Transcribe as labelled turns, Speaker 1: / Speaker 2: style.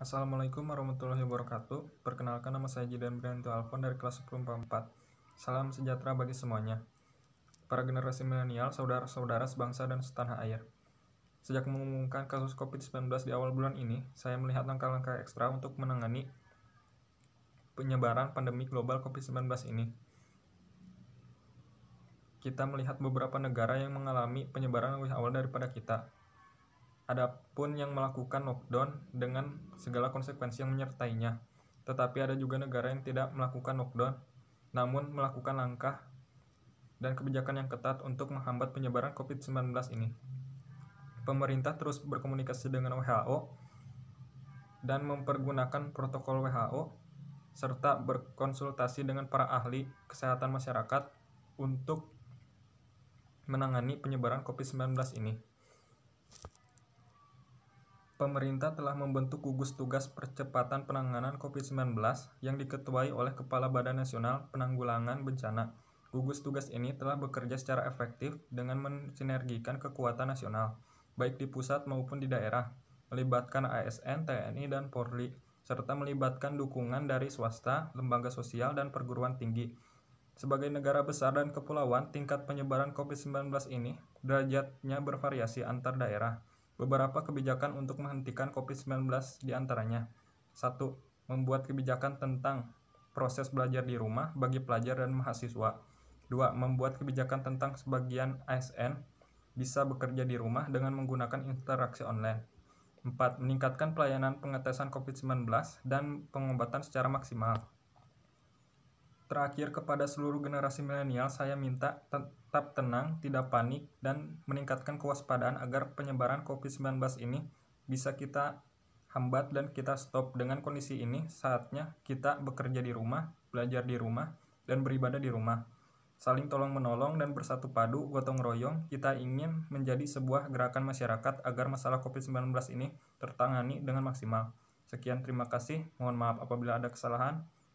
Speaker 1: Assalamualaikum warahmatullahi wabarakatuh. Perkenalkan nama saya Jidan Brianto Alfon dari kelas 1044. Salam sejahtera bagi semuanya. Para generasi milenial, saudara-saudara sebangsa dan setanah air. Sejak mengumumkan kasus COVID-19 di awal bulan ini, saya melihat langkah-langkah ekstra untuk menangani penyebaran pandemi global COVID-19 ini. Kita melihat beberapa negara yang mengalami penyebaran lebih awal daripada kita, Adapun yang melakukan lockdown dengan segala konsekuensi yang menyertainya. Tetapi ada juga negara yang tidak melakukan lockdown, namun melakukan langkah dan kebijakan yang ketat untuk menghambat penyebaran COVID-19 ini. Pemerintah terus berkomunikasi dengan WHO dan mempergunakan protokol WHO serta berkonsultasi dengan para ahli kesehatan masyarakat untuk menangani penyebaran COVID-19 ini pemerintah telah membentuk gugus tugas percepatan penanganan COVID-19 yang diketuai oleh Kepala Badan Nasional Penanggulangan Bencana. Gugus tugas ini telah bekerja secara efektif dengan mensinergikan kekuatan nasional, baik di pusat maupun di daerah, melibatkan ASN, TNI, dan Polri, serta melibatkan dukungan dari swasta, lembaga sosial, dan perguruan tinggi. Sebagai negara besar dan kepulauan, tingkat penyebaran COVID-19 ini derajatnya bervariasi antar daerah Beberapa kebijakan untuk menghentikan COVID-19 diantaranya 1. Membuat kebijakan tentang proses belajar di rumah bagi pelajar dan mahasiswa 2. Membuat kebijakan tentang sebagian ASN bisa bekerja di rumah dengan menggunakan interaksi online 4. Meningkatkan pelayanan pengetesan COVID-19 dan pengobatan secara maksimal Terakhir kepada seluruh generasi milenial saya minta tetap tenang, tidak panik dan meningkatkan kewaspadaan agar penyebaran COVID-19 ini bisa kita hambat dan kita stop dengan kondisi ini saatnya kita bekerja di rumah, belajar di rumah dan beribadah di rumah. Saling tolong menolong dan bersatu padu, gotong royong, kita ingin menjadi sebuah gerakan masyarakat agar masalah COVID-19 ini tertangani dengan maksimal. Sekian, terima kasih. Mohon maaf apabila ada kesalahan.